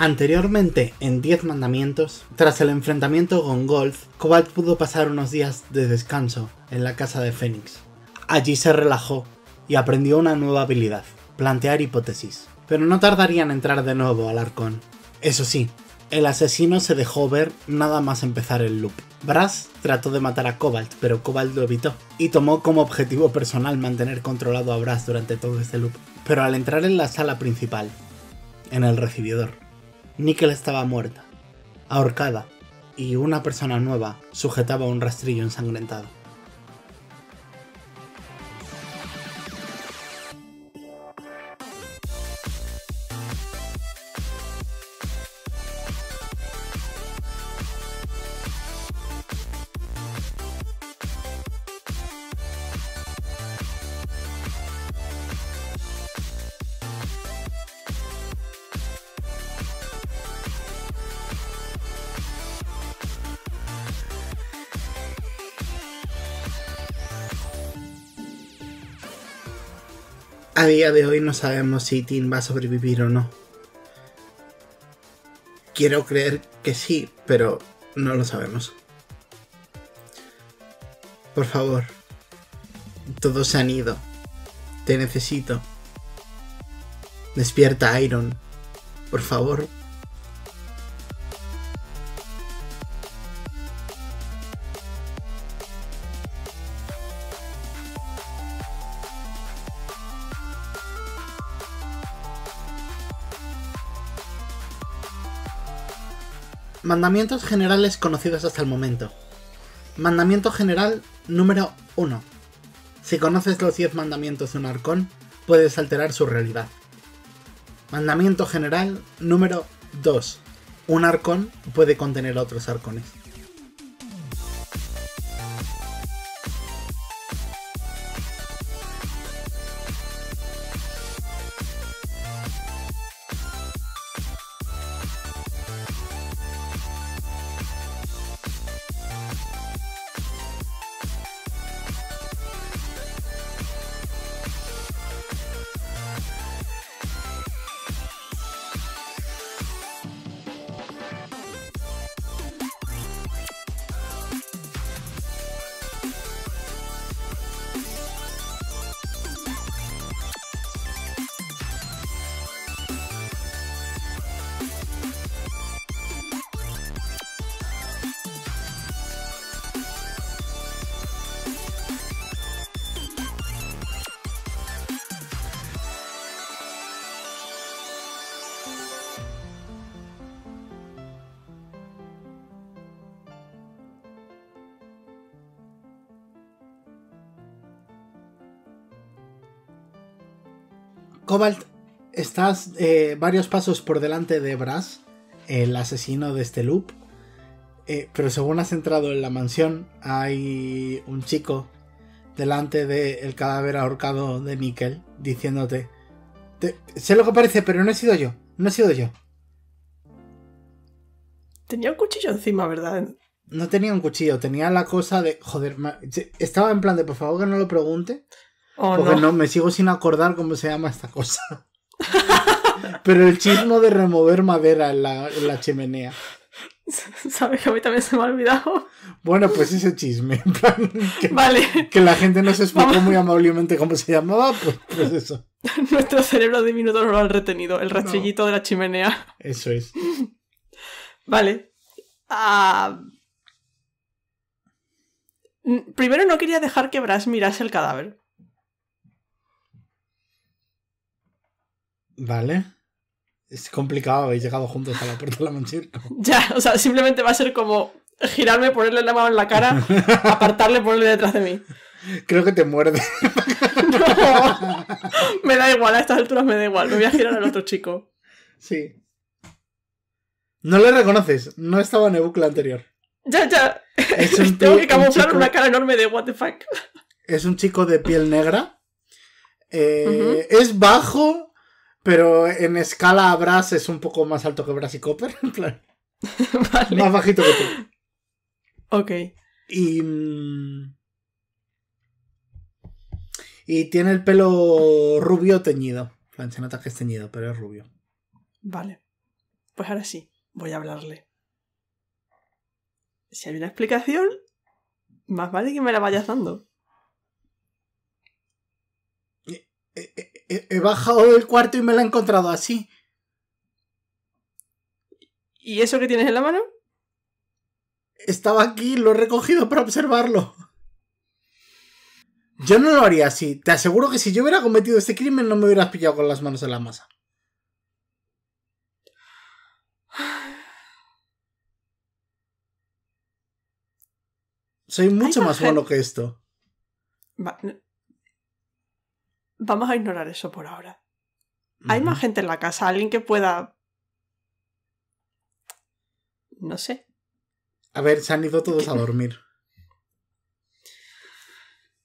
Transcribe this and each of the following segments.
Anteriormente, en Diez Mandamientos, tras el enfrentamiento con Golf, Cobalt pudo pasar unos días de descanso en la casa de Fénix. Allí se relajó y aprendió una nueva habilidad, plantear hipótesis. Pero no tardaría en entrar de nuevo al arcón. Eso sí, el asesino se dejó ver nada más empezar el loop. Brass trató de matar a Cobalt, pero Cobalt lo evitó, y tomó como objetivo personal mantener controlado a Brass durante todo este loop. Pero al entrar en la sala principal, en el recibidor, Nickel estaba muerta, ahorcada, y una persona nueva sujetaba un rastrillo ensangrentado. día de hoy no sabemos si Tim va a sobrevivir o no. Quiero creer que sí, pero no lo sabemos. Por favor, todos se han ido. Te necesito. Despierta, Iron. Por favor, Mandamientos generales conocidos hasta el momento. Mandamiento general número 1. Si conoces los 10 mandamientos de un arcón, puedes alterar su realidad. Mandamiento general número 2. Un arcón puede contener a otros arcones. Cobalt, estás eh, varios pasos por delante de Brass, el asesino de este loop. Eh, pero según has entrado en la mansión, hay un chico delante del cadáver ahorcado de Nickel diciéndote: Sé lo que parece, pero no he sido yo. No he sido yo. Tenía un cuchillo encima, ¿verdad? No tenía un cuchillo, tenía la cosa de. Joder, estaba en plan de por favor que no lo pregunte no. me sigo sin acordar cómo se llama esta cosa. Pero el chisme de remover madera en la, chimenea. Sabes que a mí también se me ha olvidado. Bueno, pues ese chisme. que, vale. Que la gente se explicó muy amablemente cómo se llamaba, pues, pues eso. Nuestro cerebro diminuto no lo ha retenido. El rastrillito de la chimenea. Eso es. Vale. Ah, mm, primero no quería dejar que Brass mirase el cadáver. Vale. Es complicado, habéis llegado juntos a la puerta de la manchita. Ya, o sea, simplemente va a ser como girarme, ponerle la mano en la cara, apartarle, ponerle detrás de mí. Creo que te muerde. me da igual, a estas alturas me da igual. Me voy a girar al otro chico. Sí. No le reconoces, no estaba en el bucle anterior. Ya, ya. Tengo que camuflar una cara enorme de what the fuck. Es un chico de piel negra. Eh, es bajo, pero en escala Brass es un poco más alto que Brass y Copper, en plan. Más bajito que tú. Ok. Y. Mm, y tiene el pelo rubio teñido. plan, se nota que es teñido, pero es rubio. Vale. Pues ahora sí, voy a hablarle. Si hay una explicación, más vale que me la vayas dando. he bajado del cuarto y me la he encontrado así. ¿Y eso que tienes en la mano? Estaba aquí, lo he recogido para observarlo. Yo no lo haría así. Te aseguro que si yo hubiera cometido este crimen no me hubieras pillado con las manos en la masa. Soy mucho más bueno que esto. Vamos a ignorar eso por ahora. ¿Hay más gente en la casa? ¿Alguien que pueda...? No sé. A ver, se han ido todos a dormir.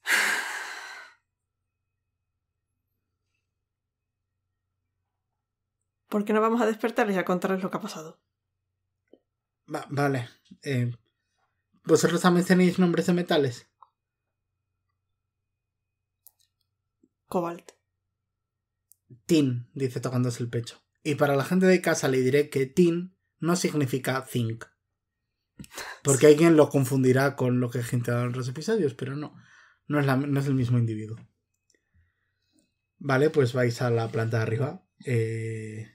¿Por qué no vamos a despertarles y a contarles lo que ha pasado? vale. Eh, ¿Vosotros también tenéis nombres de metales? Cobalt. Tin, dice tocándose el pecho. Y para la gente de casa le diré que tin no significa zinc. Porque alguien lo confundirá con lo que he dado en otros episodios, pero no. No es, no es, el mismo individuo. Vale, pues vais a la planta de arriba. Eh,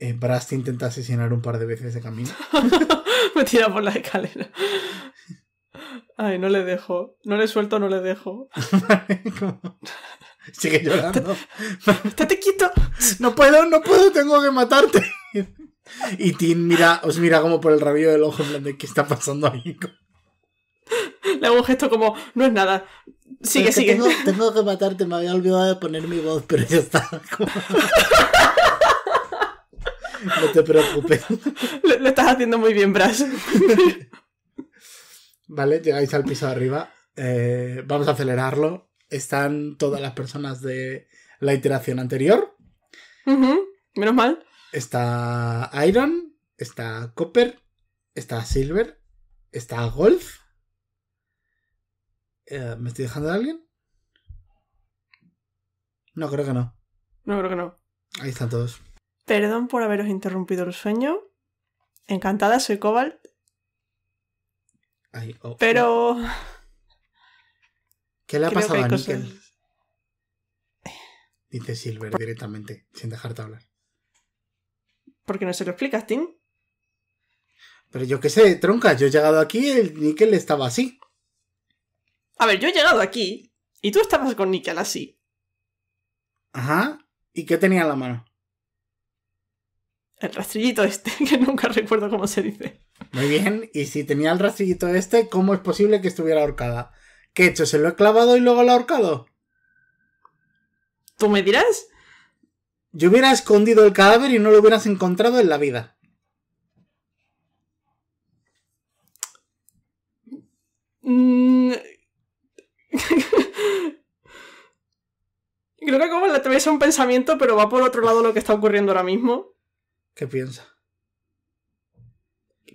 eh intenta asesinar un par de veces de camino. Me tira por la escalera. Ay, no le dejo. No le suelto, no le dejo. vale, Sigue llorando. ¡Estate quieto! ¡No puedo, no puedo! ¡Tengo que matarte! Y Tim mira, os mira como por el rabillo del ojo, en plan de qué está pasando ahí. Le hago un gesto como, no es nada. Sigue, sigue. Tengo, que matarte, me había olvidado de poner mi voz, pero ya está. no te preocupes. Lo, estás haciendo muy bien, Brass. vale, llegáis al piso de arriba. Eh, vamos a acelerarlo están todas las personas de la iteración anterior. Menos mal. Está Iron, está Copper, está Silver, está Golf. Eh, ¿Me estoy dejando de alguien? No, creo que no. No, creo que no. Ahí están todos. Perdón por haberos interrumpido el sueño. Encantada, soy Cobalt. Oh, pero... ¿Qué le ha pasado a Nickel? Dice Silver directamente, sin dejarte hablar. ¿Por qué no se lo explicas, Tim? Pero yo qué sé, tronca, yo he llegado aquí y el Nickel estaba así. A ver, yo he llegado aquí y tú estabas con Nickel así. Ajá. ¿Y qué tenía en la mano? El rastrillito este, que nunca recuerdo cómo se dice. Muy bien, y si tenía el rastrillito este, ¿cómo es posible que estuviera ahorcada? ¿Qué he hecho? ¿Se lo he clavado y luego lo he ahorcado? ¿Tú me dirás? Yo hubiera escondido el cadáver y no lo hubieras encontrado en la vida. Mm. Creo que como le a un pensamiento, pero va por otro lado lo que está ocurriendo ahora mismo. ¿Qué piensa?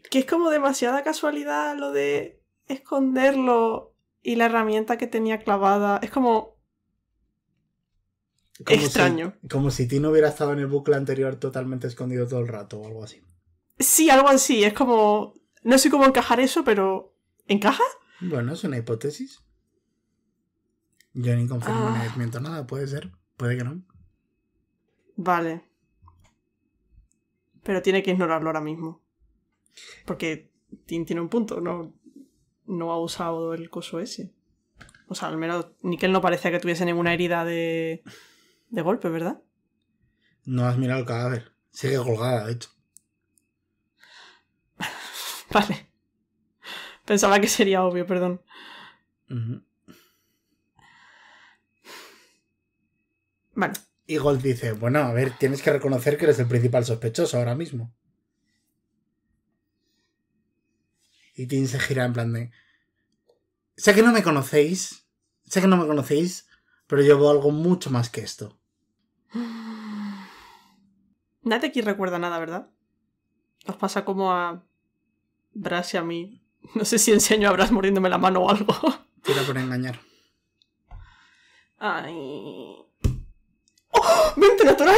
Que es como demasiada casualidad lo de esconderlo y la herramienta que tenía clavada. Es como. extraño. como si Tino hubiera estado en el bucle anterior totalmente escondido todo el rato o algo así. Sí, algo así. Es como. No sé cómo encajar eso, pero. ¿Encaja? Bueno, es una hipótesis. Yo ni confirmo ni ah. miento nada, puede ser, puede que no. Vale. Pero tiene que ignorarlo ahora mismo. Porque Tim tiene un punto, ¿no? no ha usado el coso ese. O sea, al menos Nickel no parecía que tuviese ninguna herida de, de golpe, ¿verdad? No has mirado el cadáver. Sigue colgada, de hecho. vale. Pensaba que sería obvio, perdón. Vale. Y Gold dice, bueno, a ver, tienes que reconocer que eres el principal sospechoso ahora mismo. Y Tim se gira en plan de, Sé que no me conocéis, sé que no me conocéis, pero llevo algo mucho más que esto. Nadie aquí recuerda nada, ¿verdad? ¿Os pasa como a Brass y a mí. No sé si enseño a Brass mordiéndome la mano o algo. Tira por engañar. Ay. ¡Oh! ¡Mente natural!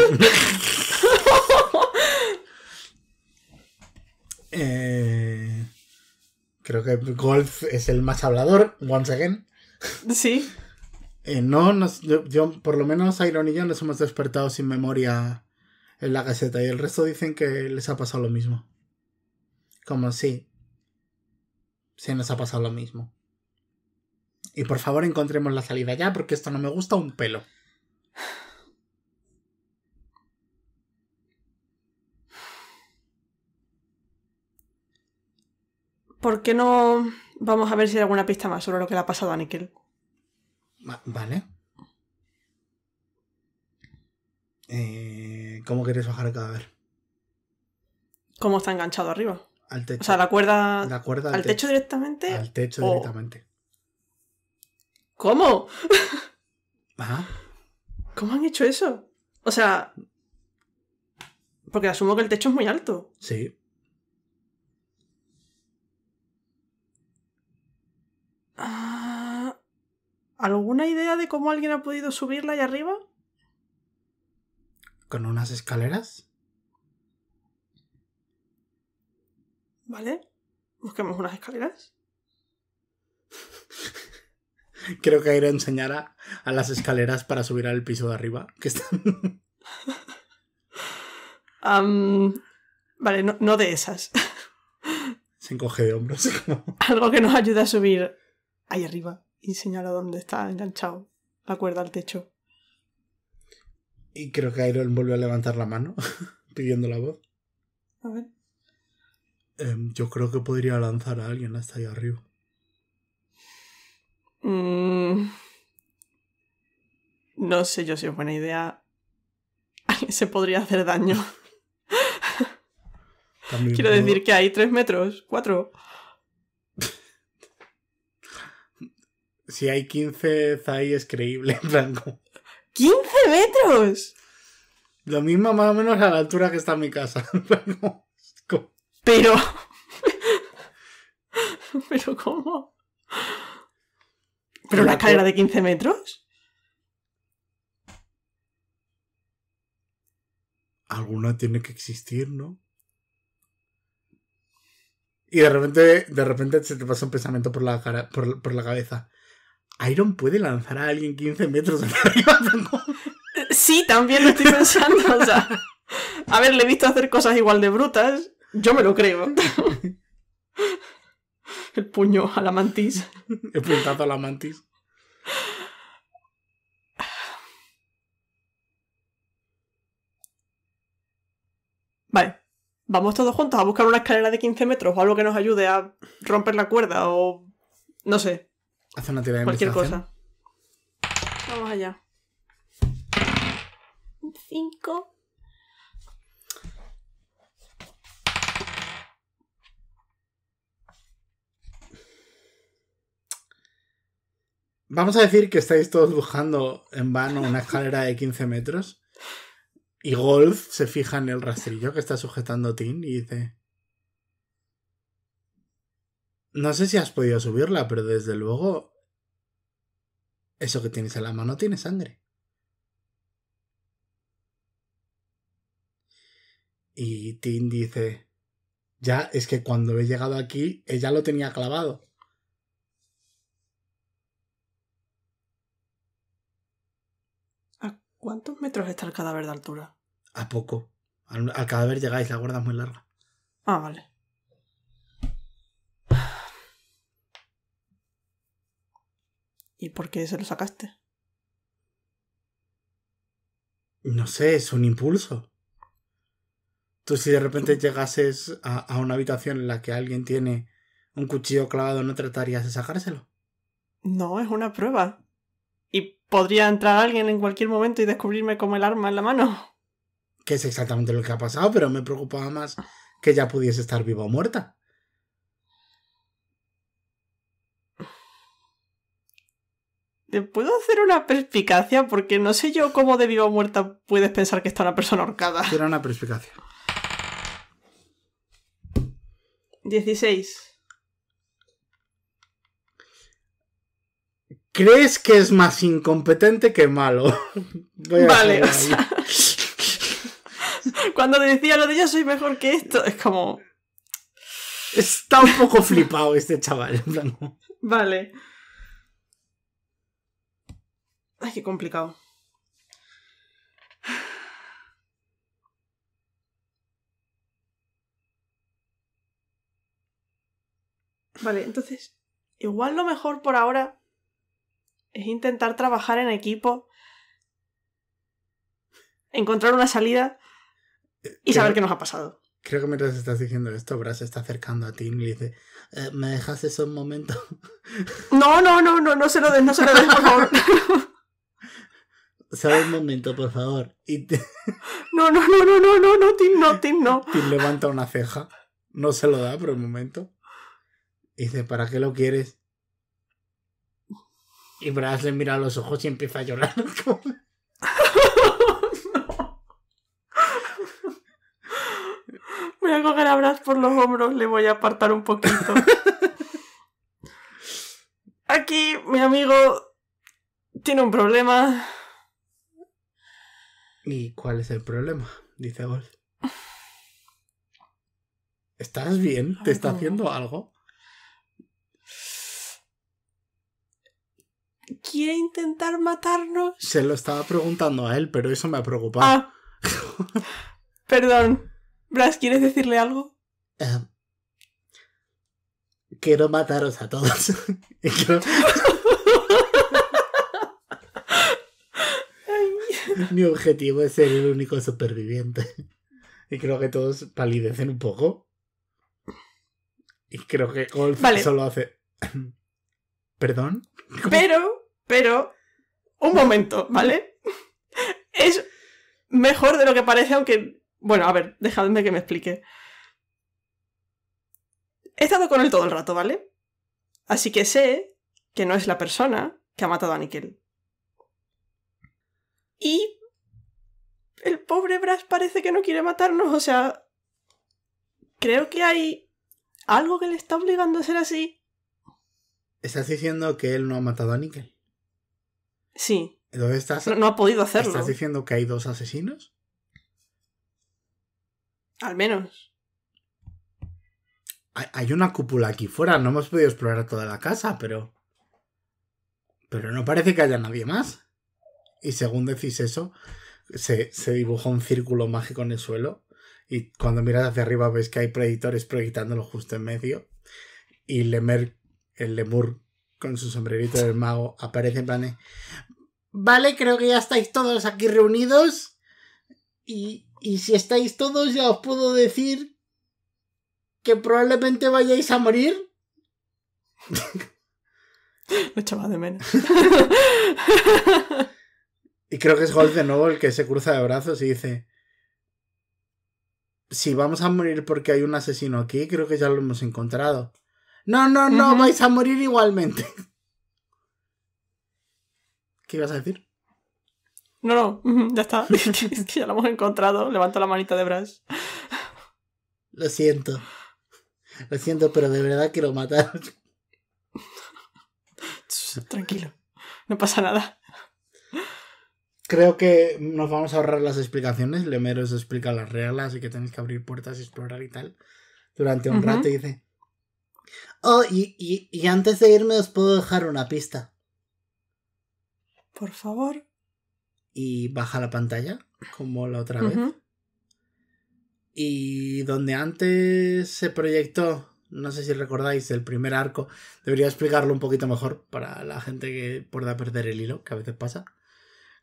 eh... Creo que Golf es el más hablador, once again. Sí. Eh, no, nos, yo, por lo menos Iron y yo nos hemos despertado sin memoria en la caseta y el resto dicen que les ha pasado lo mismo. Como si. Se nos ha pasado lo mismo. Y por favor encontremos la salida ya porque esto no me gusta un pelo. ¿Por qué no vamos a ver si hay alguna pista más sobre lo que le ha pasado a Nickel? vale. Eh, ¿Cómo quieres bajar el cadáver? ¿Cómo está enganchado arriba? Al techo. O sea, la cuerda. al, techo. directamente. Al techo directamente. ¿Cómo? ¿Cómo han hecho eso? O sea. Porque asumo que el techo es muy alto. Sí. ¿Alguna idea de cómo alguien ha podido subirla allá arriba? ¿Con unas escaleras? ¿Vale? Busquemos unas escaleras. Creo que hay a enseñar a, las escaleras para subir al piso de arriba, que están... vale, no, de esas. Se encoge de hombros. Algo que nos ayude a subir ahí arriba y señala dónde está enganchado la cuerda al techo. Y creo que Iron vuelve a levantar la mano pidiendo la voz. A ver. Em, yo creo que podría lanzar a alguien hasta allá arriba. Mm. No sé yo si es buena idea. Se podría hacer daño. Quiero decir que hay tres metros, cuatro. si hay 15 Zai es creíble, en ¡15 metros! Lo mismo más o menos a la altura que está mi casa. Pero... ¿Pero cómo? ¿Pero una escalera de 15 metros? Alguna tiene que existir, ¿no? Y de repente, de repente se te pasa un pensamiento por la, por, por la cabeza. Iron puede lanzar a alguien 15 metros de arriba. Sí, también lo estoy pensando. O a ver, le he visto hacer cosas igual de brutas. Yo me lo creo. El puño a la mantis. El puñetazo a la mantis. Vale. Vamos todos juntos a buscar una escalera de 15 metros o algo que nos ayude a romper la cuerda o... No sé. Hace una tirada de Cualquier cosa. Vamos allá. 5. Vamos a decir que estáis todos buscando en vano una escalera de 15 metros. Y Golf se fija en el rastrillo que está sujetando Tin y dice: no sé si has podido subirla, pero desde luego... Eso que tienes en la mano tiene sangre. Y Tim dice, ya es que cuando he llegado aquí, ella lo tenía clavado. ¿A cuántos metros está el cadáver de altura? A poco. Al, al cadáver llegáis, la guarda es muy larga. Ah, vale. ¿Y por qué se lo sacaste? No sé, es un impulso. Tú si de repente llegases a, una habitación en la que alguien tiene un cuchillo clavado, ¿no tratarías de sacárselo? No, es una prueba. Y podría entrar alguien en cualquier momento y descubrirme con el arma en la mano. Que es exactamente lo que ha pasado, pero me preocupaba más que ya pudiese estar viva o muerta. ¿Te puedo hacer una perspicacia? Porque no sé yo cómo de viva o muerta puedes pensar que está una persona ahorcada. Quiero una perspicacia. 16. ¿Crees que es más incompetente que malo? vale, Cuando le decía lo de yo soy mejor que esto, es como... Está un poco flipado este chaval, en plan... Vale qué complicado. Vale, entonces, igual lo mejor por ahora es intentar trabajar en equipo, encontrar una salida eh, y saber qué nos ha pasado. Creo que mientras estás diciendo esto, Bra se está acercando a ti y le dice, eh, ¿me dejas eso un momento? No, no, no, no, no se lo des, no se lo des, por favor. sabe un momento, por favor. Y No, no, no, no, no, no, no, Tim, no, Tim, no. Tim levanta una ceja. No se lo da por el momento. dice, ¿para qué lo quieres? Y Brass le mira a los ojos y empieza a llorar. Voy a coger a Brass por los hombros, le voy a apartar un poquito. Aquí mi amigo tiene un problema. ¿Y cuál es el problema? Dice Golf. ¿Estás bien? ¿Te está haciendo algo? ¿Quiere intentar matarnos? Se lo estaba preguntando a él, pero eso me ha preocupado. Ah. Perdón. ¿Bras, ¿quieres decirle algo? Em, quiero mataros a todos. Mi objetivo es ser el único superviviente. Y creo que todos palidecen un poco. Y creo que Golf solo hace. ¿Perdón? Pero, pero. Un momento, ¿vale? Es mejor de lo que parece, aunque. Bueno, a ver, dejadme que me explique. He estado con él todo el rato, ¿vale? Así que sé que no es la persona que ha matado a Nickel. Y el pobre Brass parece que no quiere matarnos, o sea, creo que hay algo que le está obligando a ser así. ¿Estás diciendo que él no ha matado a Nickel? Sí. ¿dónde estás, no, ha podido hacerlo. ¿Estás diciendo que hay dos asesinos? Al menos. Hay, hay una cúpula aquí fuera, no hemos podido explorar toda la casa, pero... Pero no parece que haya nadie más y según decís eso, se, se dibuja un círculo mágico en el suelo y cuando miras hacia arriba ves que hay predictores proyectándolo justo en medio y lemur el Lemur con su sombrerito del mago aparece en plan vale, creo que ya estáis todos aquí reunidos y, si estáis todos ya os puedo decir que probablemente vayáis a morir lo echaba de menos Y creo que es Holt de nuevo el que se cruza de brazos y dice: Si vamos a morir porque hay un asesino aquí, creo que ya lo hemos encontrado. No, no, no, vais a morir igualmente. ¿Qué ibas a decir? No, no, ya está. es que ya lo hemos encontrado. Levanta la manita de Brass Lo siento. Lo siento, pero de verdad quiero matar. Tranquilo. No pasa nada. Creo que nos vamos a ahorrar las explicaciones. Lemero os explica las reglas y que tenéis que abrir puertas y explorar y tal. Durante un rato y dice. Oh, y, antes de irme os puedo dejar una pista. Por favor. Y baja la pantalla, como la otra vez. Y donde antes se proyectó, no sé si recordáis, el primer arco, debería explicarlo un poquito mejor para la gente que pueda perder el hilo, que a veces pasa.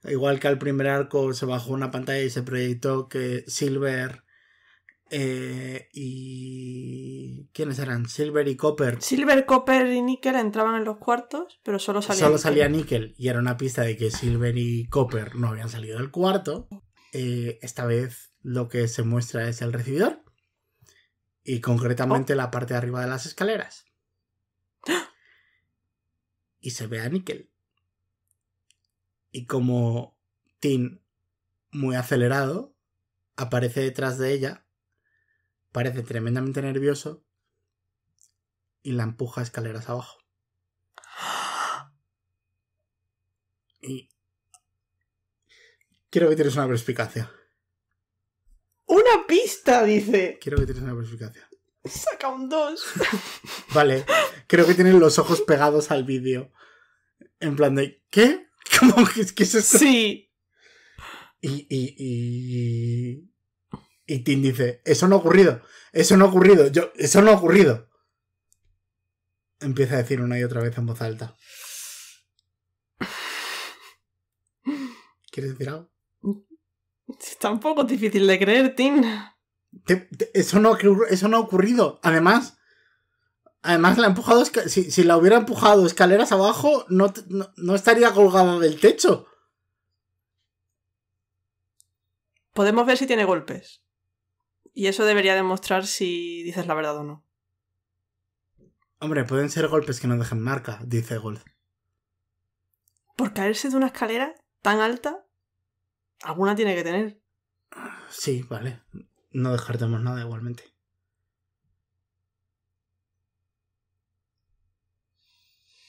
Igual que al primer arco se bajó una pantalla y se proyectó que Silver eh, y... ¿Quiénes eran? Silver y Copper. Silver, Copper y Nickel entraban en los cuartos, pero solo salía... Solo salía Nickel. y era una pista de que Silver y Copper no habían salido del cuarto. Eh, esta vez lo que se muestra es el recibidor y concretamente oh. la parte de arriba de las escaleras. ¡Ah! Y se ve a Nickel y como Tim, muy acelerado, aparece detrás de ella, parece tremendamente nervioso y la empuja escaleras abajo. Y quiero que tienes una perspicacia. Una pista, dice. Quiero que tienes una perspicacia. Saca un 2. vale, creo que tienen los ojos pegados al vídeo. En plan de, ¿qué? ¿Cómo que es esto? Sí. Y, y, y, y Tim dice, eso no ha ocurrido, eso no ha ocurrido, yo, eso no ha ocurrido. Empieza a decir una y otra vez en voz alta. ¿Quieres decir algo? Está un poco difícil de creer, Tim. eso, no, eso no ha ocurrido. Además, Además, la ha empujado. Si, si, la hubiera empujado escaleras abajo, no, no, estaría colgada del techo. Podemos ver si tiene golpes. Y eso debería demostrar si dices la verdad o no. Hombre, pueden ser golpes que no dejen marca, dice Gold. Por caerse de una escalera tan alta, alguna tiene que tener. Sí, vale. No descartemos nada igualmente.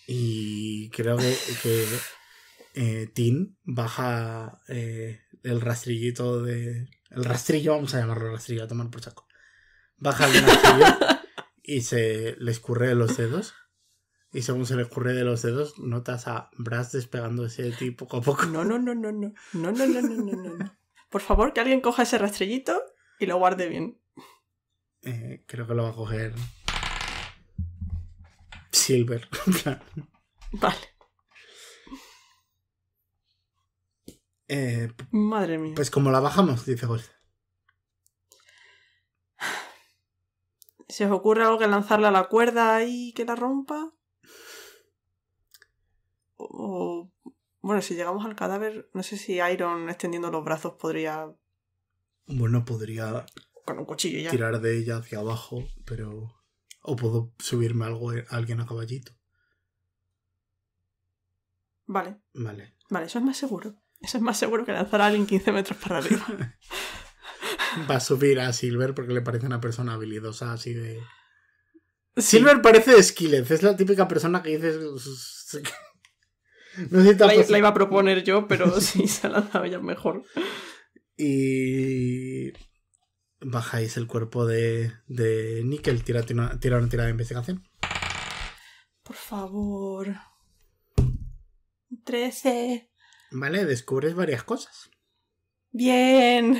Y creo que, que eh, Tin baja eh, el rastrillito de. El rastrillo, vamos a llamarlo rastrillo, a tomar por saco. Baja el rastrillo y se le escurre de los dedos. Y según se le escurre de los dedos, notas a Brass despegándose de ti poco a poco. No, no, no, no, no. No, no, no, no, no, no. Por favor, que alguien coja ese rastrillito y lo guarde bien. Eh, creo que lo va a coger Silver. vale. Eh, Madre mía. Pues como la bajamos, dice Gold. ¿Se os ocurre algo que lanzarle a la cuerda y que la rompa? O, bueno, si llegamos al cadáver, no sé si Iron extendiendo los brazos podría. Bueno, podría. Con un cuchillo ya. Tirar de ella hacia abajo, pero. O puedo subirme algo eh, a alguien a caballito. Vale. Vale. Vale, eso es más seguro. Eso es más seguro que lanzar a alguien 15 metros para arriba. Va a subir a Silver porque le parece una persona habilidosa así de. Silver parece Skillet, es la típica persona que dices. no la, la, iba a proponer yo, pero sí se ha lanzado mejor. Y bajáis el cuerpo de, de Nickel. Tira, una, tira tirada de investigación. Por favor. 13. Vale, descubres varias cosas. Bien.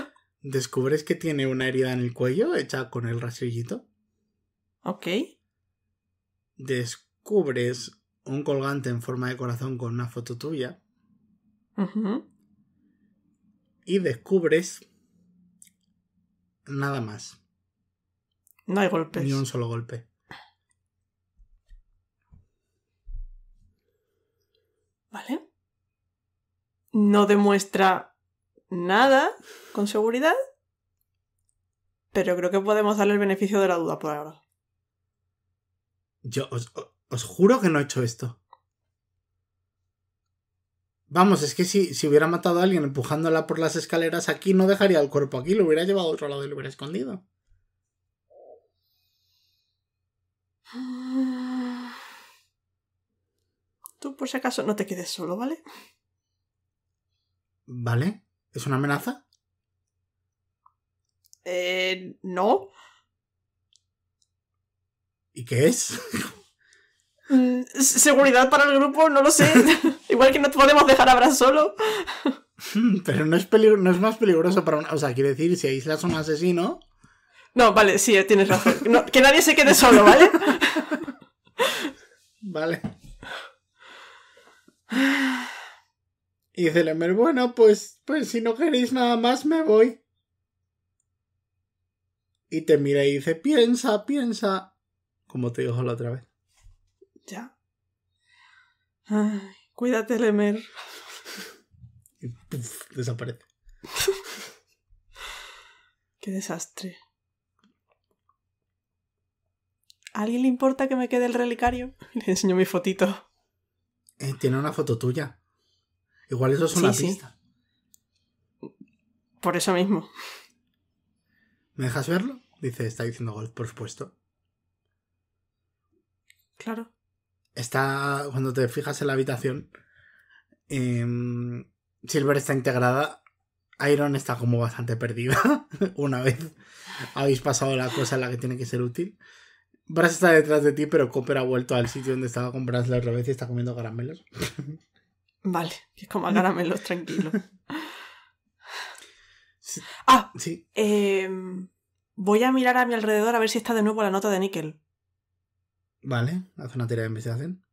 descubres que tiene una herida en el cuello hecha con el rastrillito. Ok. Descubres un colgante en forma de corazón con una foto tuya. Y descubres nada más. No hay golpes. Ni un solo golpe. ¿Vale? No demuestra nada con seguridad, pero creo que podemos darle el beneficio de la duda por ahora. Yo os, os juro que no he hecho esto. Vamos, es que si, hubiera matado a alguien empujándola por las escaleras aquí, no dejaría el cuerpo aquí, lo hubiera llevado a otro lado y lo hubiera escondido. Tú por si acaso no te quedes solo, ¿vale? ¿Vale? ¿Es una amenaza? Eh, no. ¿Y qué es? Mm, seguridad para el grupo, no lo sé. Igual que no podemos dejar a Bran solo. Mm, pero no es, no es más peligroso para una O sea, quiere decir, si aíslas a un asesino... No, vale, sí, eh, tienes razón. que nadie se quede solo, ¿vale? Vale. Y dice bueno, pues, pues si no queréis nada más, me voy. Y te mira y dice, piensa, piensa. Como te dijo la otra vez. Ya. Ay, cuídate, Lemer. Y desaparece. Qué desastre. ¿A alguien le importa que me quede el relicario? Le enseño mi fotito. Eh, tiene una foto tuya. Igual eso es una pista. Por eso mismo. ¿Me dejas verlo? Dice, está diciendo Golf, por supuesto. Claro está, cuando te fijas en la habitación, em, Silver está integrada, Iron está como bastante perdida una vez habéis pasado la cosa en la que tiene que ser útil. Brass está detrás de ti, pero Copper ha vuelto al sitio donde estaba con Brass la otra vez y está comiendo caramelos. Vale, que como caramelos tranquilo. Ah, sí. Em, voy a mirar a mi alrededor a ver si está de nuevo la nota de níquel. Vale, haz una tirada de investigación.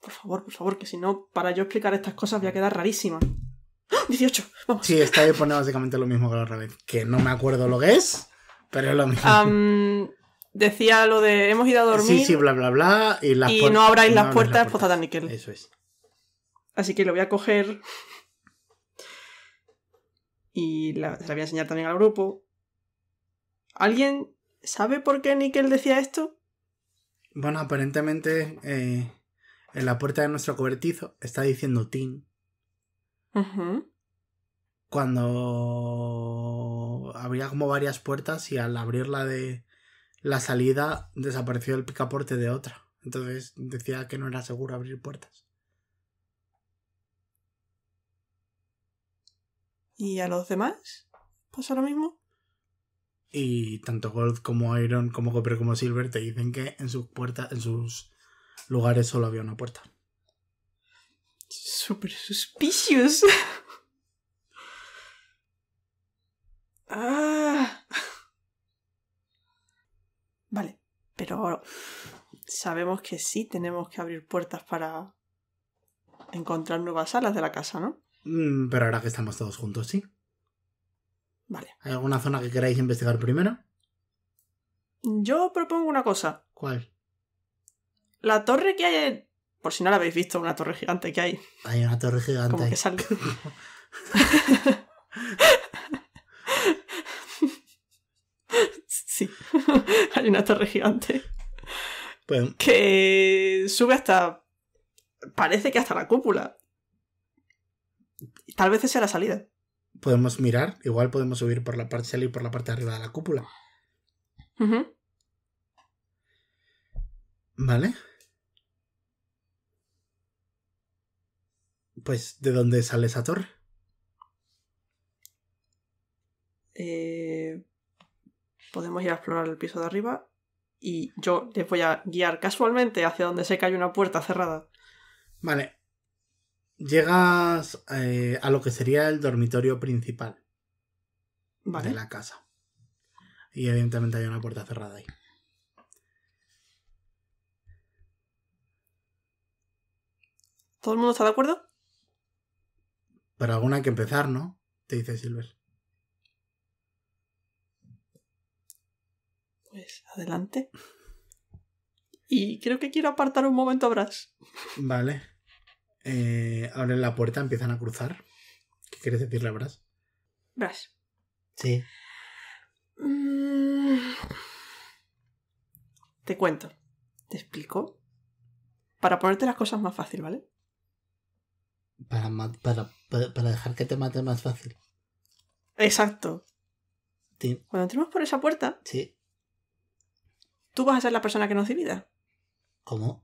Por favor, por favor, que si no, para yo explicar estas cosas voy a quedar rarísima. 18, ¡Ah! vamos. Sí, está ahí pone básicamente lo mismo que la otra vez. Que no me acuerdo lo que es, pero es lo mismo. decía lo de hemos ido a dormir. Sí, sí, bla, bla, bla. Y, no abráis las, puertas, pues, puertas. postada níquel. Eso es. Así que lo voy a coger. Y la, se la voy a enseñar también al grupo. ¿Alguien sabe por qué Nickel decía esto? Bueno, aparentemente eh, en la puerta de nuestro cobertizo está diciendo Tin. Cuando había como varias puertas y al la de la salida desapareció el picaporte de otra. Entonces decía que no era seguro abrir puertas. ¿Y a los demás? ¿Pasa lo mismo? Y tanto Gold como Iron, como Copper, como Silver te dicen que en sus puertas, en sus lugares solo había una puerta. Súper suspicious. Ah. Vale, pero sabemos que sí tenemos que abrir puertas para encontrar nuevas salas de la casa, ¿no? Mm, pero ahora que estamos todos juntos, sí. ¿Hay alguna zona que queráis investigar primero? Yo propongo una cosa. ¿Cuál? La torre que hay. En... Por si no la habéis visto, una torre gigante que hay. Hay una torre gigante. que sí, hay una torre gigante. Pues, que sube hasta. Parece que hasta la cúpula. Tal vez sea la salida podemos mirar, igual podemos subir por la parte, salir por la parte de arriba de la cúpula. ¿Vale? Pues, ¿de dónde sale esa torre? Eh, podemos ir a explorar el piso de arriba y yo les voy a guiar casualmente hacia donde se cae una puerta cerrada. Vale, Llegas eh, a lo que sería el dormitorio principal ¿Vale? de la casa. Y evidentemente hay una puerta cerrada ahí. ¿Todo el mundo está de acuerdo? Pero alguna hay que empezar, ¿no? Te dice Silver. Pues adelante. Y creo que quiero apartar un momento a Vale. Eh, abren la puerta, empiezan a cruzar. ¿Qué quieres decirle a Brass? Brass. Sí. Mm. Te cuento. Te explico. Para ponerte las cosas más fácil, ¿vale? Para, para, dejar que te mate más fácil. Exacto. Cuando entremos por esa puerta. Sí. Tú vas a ser la persona que nos divida. ¿Cómo?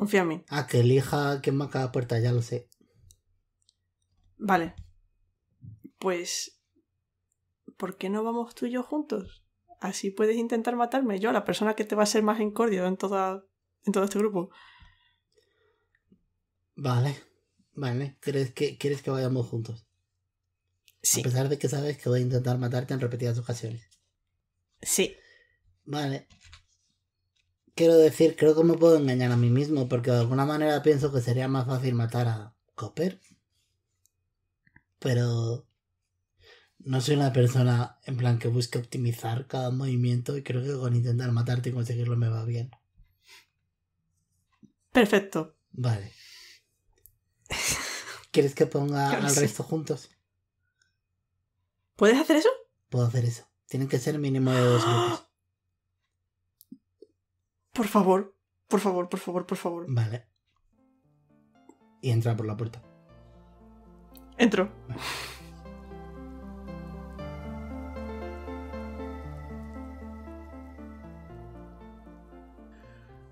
Confía en mí. A ah, que elija quién marca la puerta, ya lo sé. Vale. Pues. ¿Por qué no vamos tú y yo juntos? Así puedes intentar matarme. Yo, la persona que te va a ser más encordio en, toda, en todo este grupo. Vale. Vale. ¿Crees que, ¿Quieres que vayamos juntos? Sí. A pesar de que sabes que voy a intentar matarte en repetidas ocasiones. Sí. Vale quiero decir, creo que me puedo engañar a mí mismo, porque de alguna manera pienso que sería más fácil matar a Copper. Pero no soy una persona en plan que busque optimizar cada movimiento y creo que con intentar matarte y conseguirlo me va bien. Perfecto. Vale. ¿Quieres que ponga al resto juntos? ¿Puedes hacer eso? Puedo hacer eso. Tienen que ser mínimo de dos grupos. Por favor, por favor, por favor, por favor. Vale. Y entra por la puerta. Entro.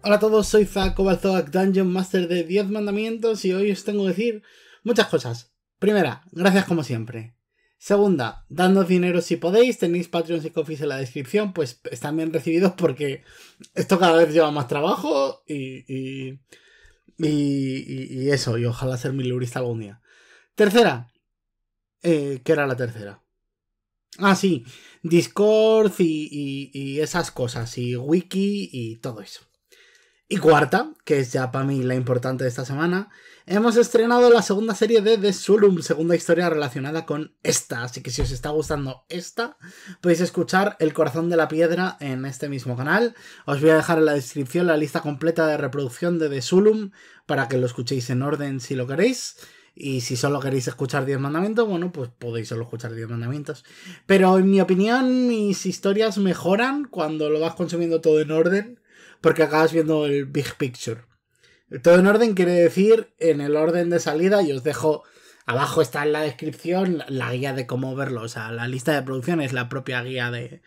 Hola a todos, soy Zack Dungeon Master de 10 Mandamientos y hoy os tengo que decir muchas cosas. Primera, gracias como siempre. Segunda, dando dinero si podéis. Tenéis Patreon y cofis en la descripción, pues están bien recibidos porque esto cada vez lleva más trabajo y, y, y, eso. Y ojalá ser milurista algún día. Tercera, eh, ¿qué era la tercera? Ah, sí, Discord y, esas cosas, y Wiki y todo eso. Y cuarta, que es ya para mí la importante de esta semana, Hemos estrenado la segunda serie de The Sulum, segunda historia relacionada con esta, así que si os está gustando esta, podéis escuchar El corazón de la piedra en este mismo canal. Os voy a dejar en la descripción la lista completa de reproducción de The Sulum para que lo escuchéis en orden si lo queréis. Y si solo queréis escuchar 10 mandamientos, bueno, pues podéis solo escuchar 10 mandamientos. Pero en mi opinión, mis historias mejoran cuando lo vas consumiendo todo en orden, porque acabas viendo el big picture. Todo en orden quiere decir en el orden de salida y os dejo abajo está en la descripción la guía de cómo verlo, o sea, la lista de producciones, es la propia guía de,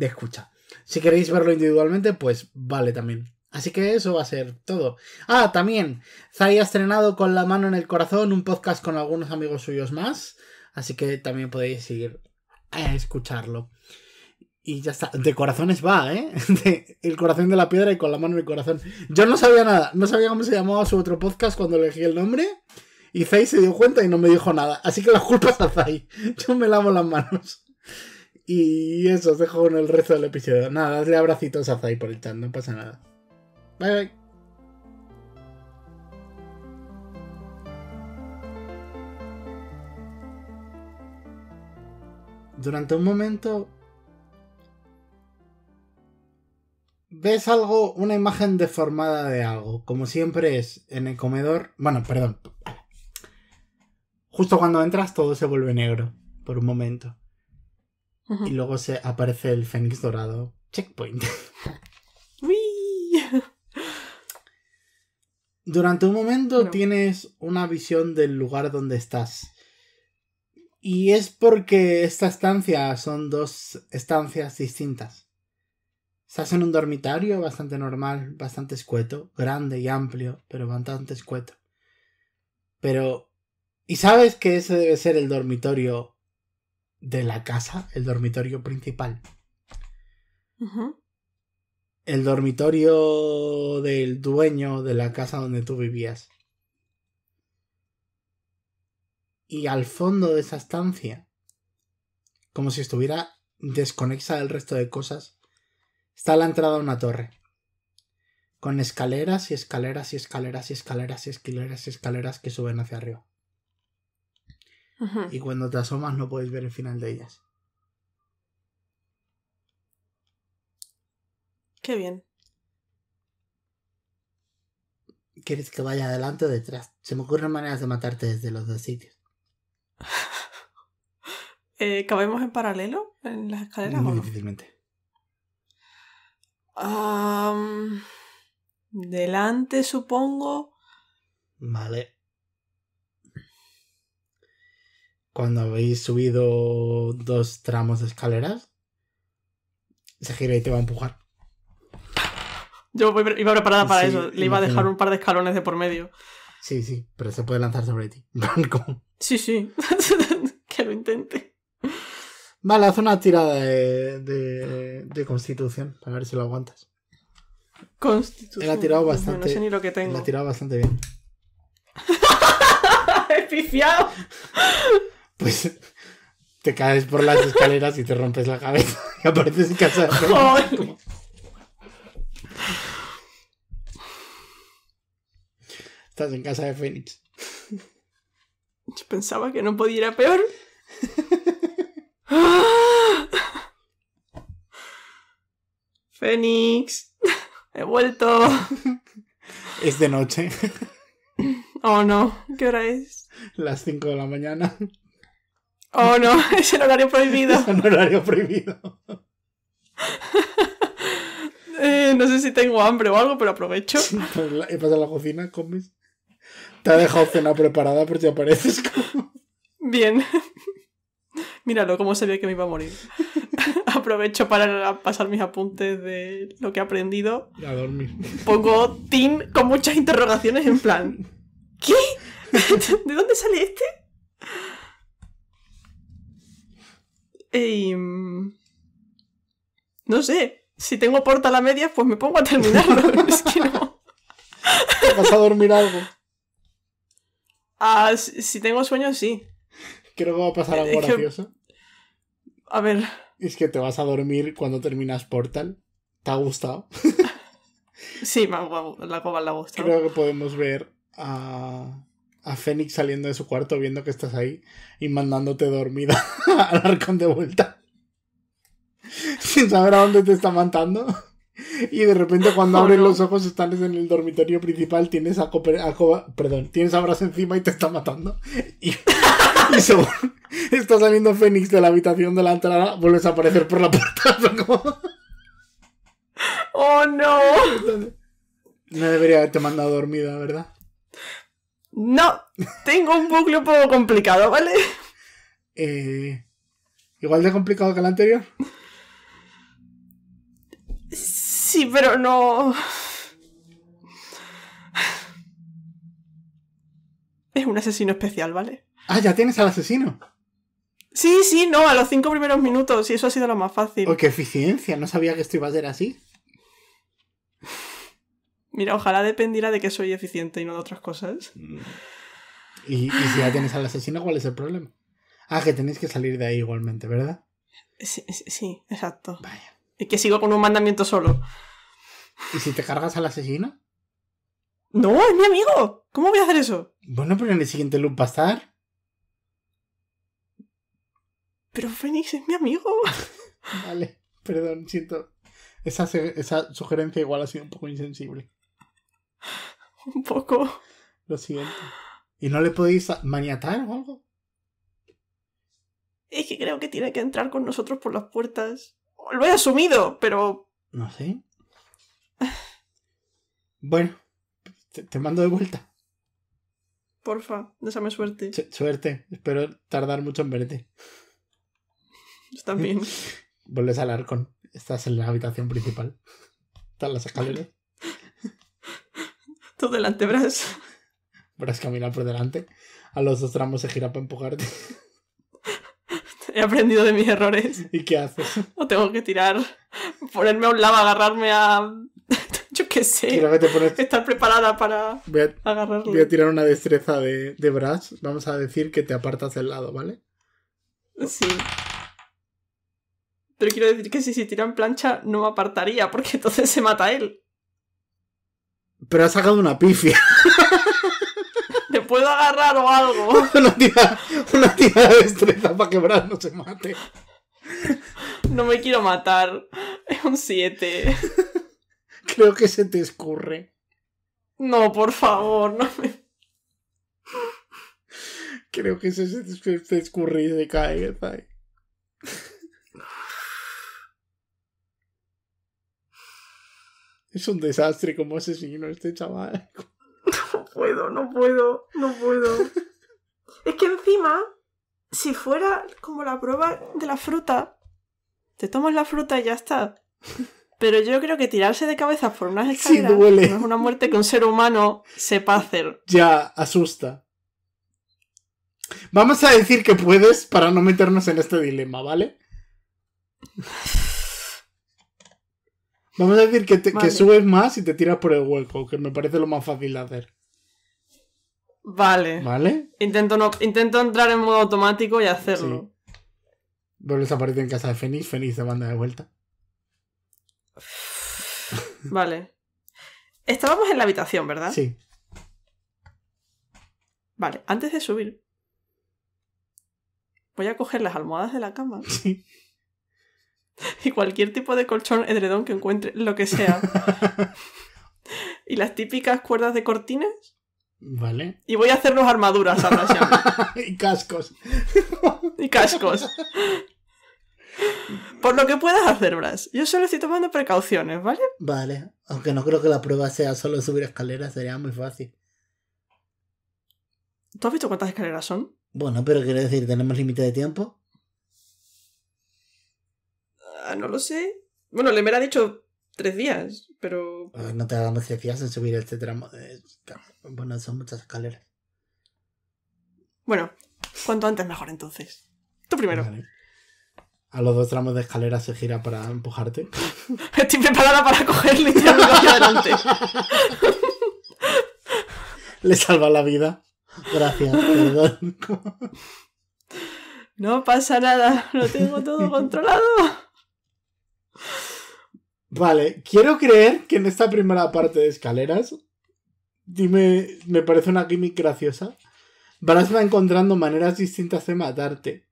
escucha. Si queréis verlo individualmente, pues vale también. Así que eso va a ser todo. Ah, también, Zai ha estrenado con la mano en el corazón un podcast con algunos amigos suyos más, así que también podéis ir a escucharlo. Y ya está. De corazones va, ¿eh? el corazón de la piedra y con la mano en el corazón. Yo no sabía nada. No sabía cómo se llamaba su otro podcast cuando elegí el nombre. Y Zay se dio cuenta y no me dijo nada. Así que las culpas a Zay. Yo me lavo las manos. Y eso, os dejo con el resto del episodio. Nada, dadle abracitos a Zay por el chat, no pasa nada. Bye bye. Durante un momento ves algo, una imagen deformada de algo, como siempre es en el comedor. Bueno, perdón. Justo cuando entras todo se vuelve negro por un momento. Y luego se aparece el Fénix Dorado. Checkpoint. Durante un momento tienes una visión del lugar donde estás. Y es porque esta estancia son dos estancias distintas. Estás en un dormitorio bastante normal, bastante escueto, grande y amplio, pero bastante escueto. Pero... Y sabes que ese debe ser el dormitorio de la casa, el dormitorio principal. El dormitorio del dueño de la casa donde tú vivías. Y al fondo de esa estancia, como si estuviera desconexa del resto de cosas, Está la entrada a una torre. Con escaleras y escaleras y escaleras y escaleras y escaleras y escaleras que suben hacia arriba. Y cuando te asomas no puedes ver el final de ellas. Qué bien. ¿Quieres que vaya adelante o detrás? Se me ocurren maneras de matarte desde los dos sitios. Eh, ¿Cabemos en paralelo en las escaleras? Muy difícilmente delante, supongo. Vale. Cuando habéis subido dos tramos de escaleras, se gira y te va a empujar. Yo iba preparada para eso. Le iba a dejar un par de escalones de por medio. Sí, sí, pero se puede lanzar sobre ti. sí, sí. que lo intente. Vale, haz una tirada de, de, constitución para ver si lo aguantas. Constitución. La ha tirado bastante. No sé ni lo que tengo. la ha tirado bastante bien. ¡He pifiado! Pues te caes por las escaleras y te rompes la cabeza y apareces en casa. Estás en casa de Phoenix Yo pensaba que no podía ir a peor. Fénix, he vuelto. Es de noche. Oh no, ¿qué hora es? Las 5 de la mañana. Oh no, es el horario prohibido. Es horario prohibido. Eh, no sé si tengo hambre o algo, pero aprovecho. He pasado la cocina, comes. Te ha dejado cena preparada por si apareces. Bien, Míralo, cómo ve que me iba a morir. Aprovecho para pasar mis apuntes de lo que he aprendido. Y a dormir. Pongo Tim con muchas interrogaciones en plan. ¿Qué? ¿De dónde sale este? Em, no sé. Si tengo porta a la media, pues me pongo a terminarlo. es que no. ¿Te vas a dormir algo? Ah, si tengo sueño, sí. Creo que va a pasar eh, algo gracioso. A ver. Es que te vas a dormir cuando terminas Portal. ¿Te ha gustado? sí, la coba la ha gustado. Creo que podemos ver a, a Fénix saliendo de su cuarto, viendo que estás ahí y mandándote dormida al arcón de vuelta. Sin saber a dónde te está matando Y de repente cuando oh, abres los ojos estás en el dormitorio principal, tienes a, perdón, tienes a encima y te está matando. Y... está saliendo Fénix de la habitación de la entrada, vuelves a aparecer por la puerta. ¡Oh, no! No debería haberte mandado dormida, ¿verdad? No, tengo un bucle un poco complicado, ¿vale? Eh, ¿Igual de complicado que el anterior? Sí, pero no... Es un asesino especial, ¿vale? Ah, ya tienes al asesino. Sí, sí, no, a los cinco primeros minutos, y eso ha sido lo más fácil. ¡Oh, qué eficiencia! No sabía que esto iba a ser así. Mira, ojalá dependiera de que soy eficiente y no de otras cosas. ¿Y, si ya tienes al asesino, cuál es el problema? Ah, que tenéis que salir de ahí igualmente, ¿verdad? Sí, sí, sí exacto. Vaya. Y que sigo con un mandamiento solo. ¿Y si te cargas al asesino? No, es mi amigo. ¿Cómo voy a hacer eso? Bueno, pero en el siguiente loop va a estar. Pero Fénix es mi amigo. Vale, perdón, siento. Esa, esa sugerencia igual ha sido un poco insensible. Un poco. Lo siento. ¿Y no le podéis maniatar o algo? Es que creo que tiene que entrar con nosotros por las puertas. Lo he asumido, pero. No sé. Bueno, te, mando de vuelta. Porfa, déjame suerte. suerte, espero tardar mucho en verte también. Vuelves al arcón. Estás en la habitación principal. Están las escaleras. Tú delante, Bras. Bras caminar por delante. A los dos tramos se gira para empujarte. He aprendido de mis errores. ¿Y qué haces? O tengo que tirar, ponerme a un lado, agarrarme a. Yo qué sé. que Estar preparada para agarrarlo. Voy a tirar una destreza de, de Brass. Vamos a decir que te apartas del lado, ¿vale? Sí. Pero quiero decir que si se tira en plancha no apartaría, porque entonces se mata él. Pero ha sacado una pifia. ¿Te puedo agarrar o algo? una tira, de destreza para que Brad no se mate. No me quiero matar. Es un 7. Creo que se te escurre. No, por favor, no me. Creo que se te escurre y se cae. Es un desastre como asesino este chaval. No puedo, no puedo, no puedo. es que encima, si fuera como la prueba de la fruta, te tomas la fruta y ya está. Pero yo creo que tirarse de cabeza por unas escaleras es una muerte que un ser humano sepa hacer. Ya, asusta. Vamos a decir que puedes para no meternos en este dilema, ¿vale? Vamos a decir que, subes más y te tiras por el hueco, que me parece lo más fácil de hacer. Vale. ¿Vale? Intento, no, intento entrar en modo automático y hacerlo. Sí. Vuelves a aparecer en casa de Fenix, Fenix se manda de vuelta. Vale. Estábamos en la habitación, ¿verdad? Sí. Vale, antes de subir, voy a coger las almohadas de la cama. Sí. y cualquier tipo de colchón, edredón que encuentre, lo que sea. y las típicas cuerdas de cortinas. Vale. Y voy a hacernos armaduras ahora ya. y cascos. y cascos. Por lo que puedas hacer, Bras. Yo solo estoy tomando precauciones, ¿vale? Vale. Aunque no creo que la prueba sea solo subir escaleras, sería muy fácil. ¿Tú has visto cuántas escaleras son? Bueno, pero quiero decir, tenemos límite de tiempo. Ah, no lo sé. Bueno, le me ha dicho tres días, pero. Ah, no te tres días en subir este tramo. Bueno, son muchas escaleras. Bueno, cuanto antes mejor entonces. Tú primero. A los dos tramos de escalera se gira para empujarte. Estoy preparada para cogerle y adelante. Le salva la vida. Gracias, No pasa nada, lo tengo todo controlado. Vale, quiero creer que en esta primera parte de escaleras, dime, me parece una gimmick graciosa. Varas va encontrando maneras distintas de matarte.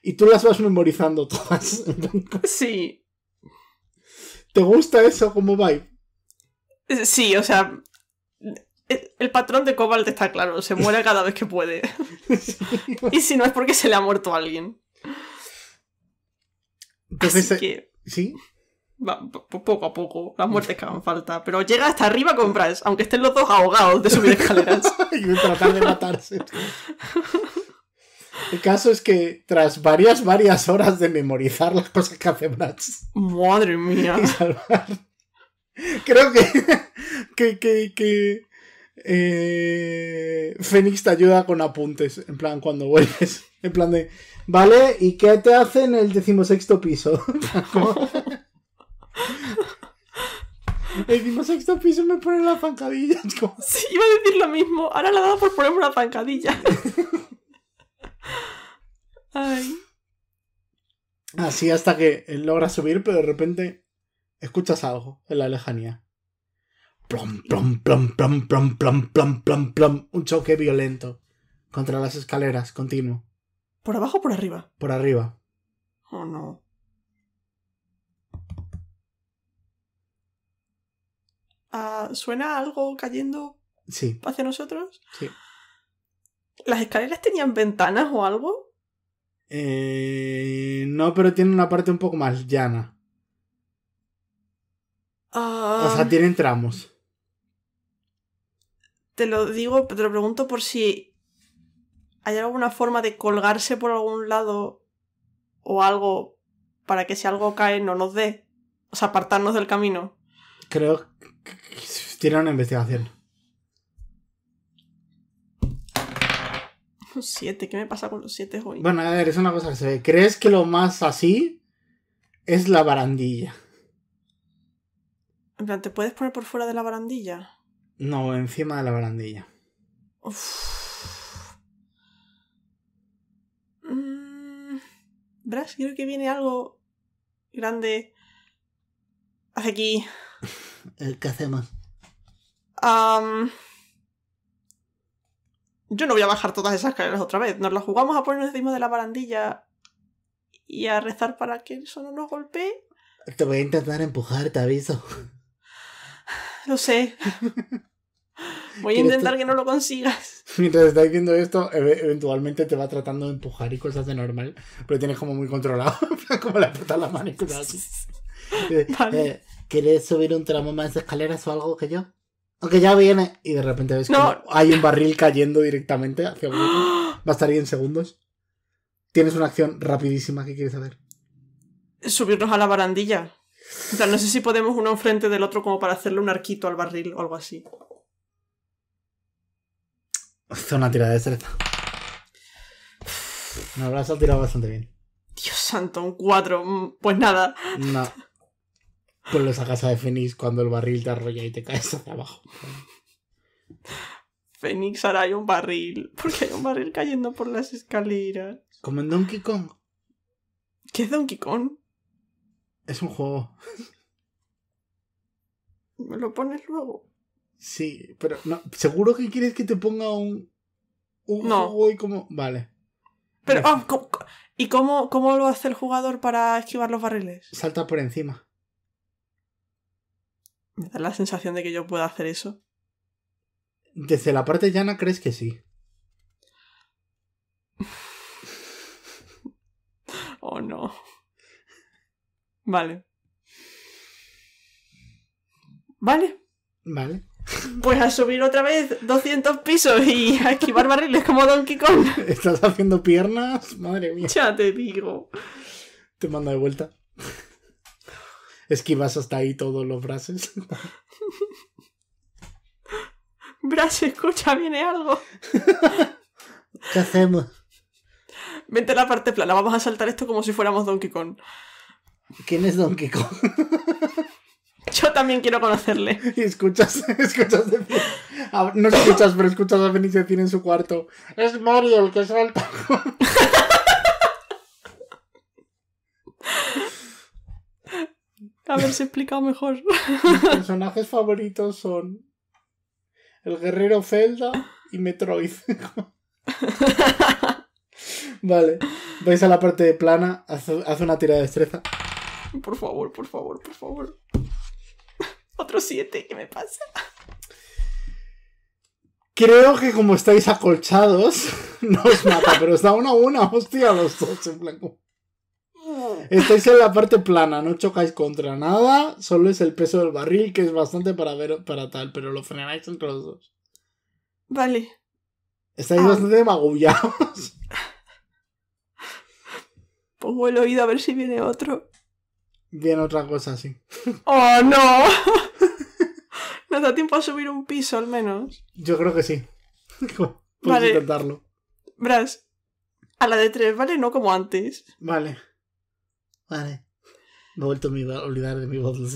Y tú las vas memorizando todas. Sí. ¿Te gusta eso como vibe? Sí, o sea, el patrón de Cobalt está claro, se muere cada vez que puede. y si no es porque se le ha muerto a alguien. Eh, ¿sí? poco a poco, las muertes mm. que hagan falta. Pero llega hasta arriba con Brads, aunque estén los dos ahogados de subir escaleras. y tratar de matarse. El caso es que tras varias, varias horas de memorizar las cosas que hace Brads. Madre mía. Creo que. que, que, eh, Fénix te ayuda con apuntes. En plan, cuando vuelves. En plan de. ¿Vale? ¿Y qué te hace en el decimosexto piso? el decimosexto piso me pone la zancadilla. Sí, iba a decir lo mismo. Ahora la dado por poner una pancadilla. Así hasta que él logra subir, pero de repente escuchas algo en la lejanía. Plom, plom, plom, plom, plom, plom, plom, plom, plom. Un choque violento contra las escaleras, continuo. ¿Por abajo o por arriba? Por arriba. Oh no. Ah, ¿Suena algo cayendo sí. hacia nosotros? Sí. ¿Las escaleras tenían ventanas o algo? Eh, no, pero tienen una parte un poco más llana. o sea, ah. tienen tramos. Te lo digo, te lo pregunto por si ¿Hay alguna forma de colgarse por algún lado o algo para que si algo cae no nos dé? O sea, apartarnos del camino. Creo que tiene una investigación. Los siete, ¿qué me pasa con los siete hoy? Bueno, a ver, es una cosa que se ve. ¿Crees que lo más así es la barandilla? En plan, ¿te puedes poner por fuera de la barandilla? No, encima de la barandilla. Uff. Bras, creo que viene algo grande. Hacia aquí. ¿Qué hacemos? yo no voy a bajar todas esas escaleras otra vez. Nos las jugamos a ponernos encima de la barandilla y a rezar para que eso no nos golpee. Te voy a intentar empujar, te aviso. Lo sé. Voy a intentar que no lo consigas. Mientras estáis viendo esto, eventualmente te va tratando de empujar y cosas de normal, pero tienes como muy controlado, como la apretas la mano y así. Eh, eh, ¿Quieres subir un tramo más de escaleras o algo que yo? Aunque ya viene y de repente ves como hay un barril cayendo directamente hacia abajo. Va a estar ahí en segundos. Tienes una acción rapidísima que quieres hacer. Subirnos a la barandilla. O sea, no sé si podemos uno enfrente del otro como para hacerle un arquito al barril o algo así. Hace una tirada de destreza. No, habrás tirado bastante bien. Dios santo, un 4. Mm, pues nada. No. Pues lo sacas a de Fénix cuando el barril te arrolla y te caes hacia abajo. Fénix, ahora hay un barril. Porque hay un barril cayendo por las escaleras. Como en Donkey Kong. ¿Qué es Donkey Kong? Es un juego. ¿Me lo pones luego? Sí, pero seguro que quieres que te ponga un, un no. y como. Vale. Pero, ah, ¿y cómo, cómo lo hace el jugador para esquivar los barriles? Salta por encima. Me da la sensación de que yo pueda hacer eso. Desde la parte llana crees que sí. oh no. Vale. Vale. Vale. Pues a subir otra vez 200 pisos y a esquivar barriles como Donkey Kong. ¿Estás haciendo piernas? Madre mía. Ya te digo. Te mando de vuelta. Esquivas hasta ahí todos los brases. Bras, escucha, viene algo. ¿Qué hacemos? Vente la parte plana, vamos a saltar esto como si fuéramos Donkey Kong. ¿Quién es Donkey Kong? Yo también quiero conocerle. Y escuchas, escuchas ah, No escuchas, pero escuchas a Fénix decir en su cuarto. Es Mario el que salta. Haberse explicado mejor. Mis personajes favoritos son el guerrero Zelda y Metroid. vale, vais a la parte de plana, haz, una tira de destreza. Por favor, por favor, por favor. Otro siete ¿qué me pasa? Creo que como estáis acolchados, no os mata, pero está uno a una, hostia, los dos en blanco. Estáis en la parte plana, no chocáis contra nada, solo es el peso del barril, que es bastante para ver para tal, pero lo frenáis entre los dos. Vale. Estáis ah. bastante magullados. Pongo el oído a ver si viene otro. Viene otra cosa, sí. ¡Oh, no! da tiempo a subir un piso al menos? Yo creo que sí. Puedes vale. intentarlo. Verás, a la de tres, ¿vale? No como antes. Vale. Vale. Me he vuelto a olvidar de mi voz, lo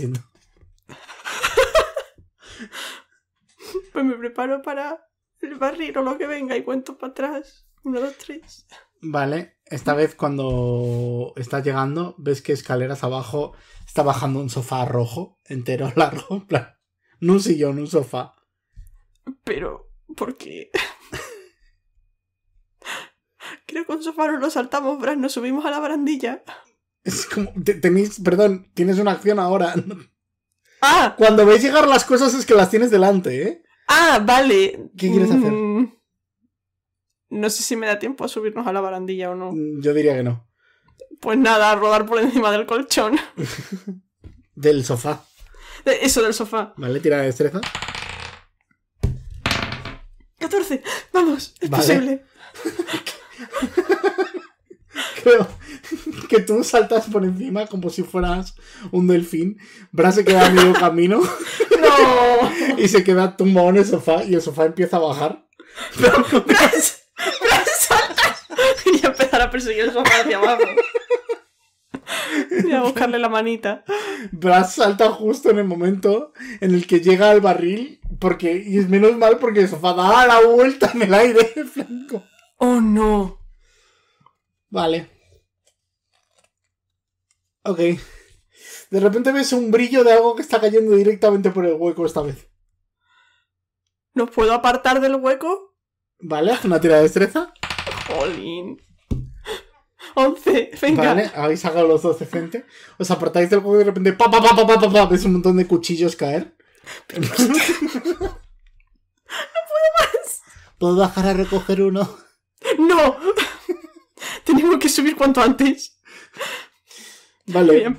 pues me preparo para el barril o lo que venga y cuento para atrás. Uno, dos, tres. Vale. Esta vez cuando estás llegando, ves que escaleras abajo está bajando un sofá rojo, entero, largo, en plan un sillón, un sofá. Pero, ¿por qué? Creo que un sofá no lo saltamos, Brad. nos subimos a la barandilla. Es como, tenéis, perdón, tienes una acción ahora. Ah. Cuando veis llegar las cosas es que las tienes delante, ¿eh? Ah, vale. ¿Qué quieres hacer? Mm. no sé si me da tiempo a subirnos a la barandilla o no. Mm, yo diría que no. Pues nada, rodar por encima del colchón. del sofá. Eso del sofá. Vale, tira de destreza. 14. Vamos, es posible. Creo que tú saltas por encima como si fueras un delfín. Bra se queda en medio camino. ¡No! Y se queda tumbado en el sofá y el sofá empieza a bajar. Pero, Bra, salta. Y empezar a perseguir el sofá hacia abajo. Y a buscarle la manita. Brass salta justo en el momento en el que llega al barril, porque, y es menos mal porque el sofá da la vuelta en el aire, Oh no. Vale. Ok. De repente ves un brillo de algo que está cayendo directamente por el hueco esta vez. ¿No puedo apartar del hueco? Vale, haz una tira de destreza. Jolín. 11, venga. Vale, habéis sacado los 12, gente. Os apartáis del juego y de repente, pa, pa, pa, pa, pa, pa, ves un montón de cuchillos caer. no puedo más. ¿Puedo bajar a recoger uno? No. Tenemos que subir cuanto antes. Vale.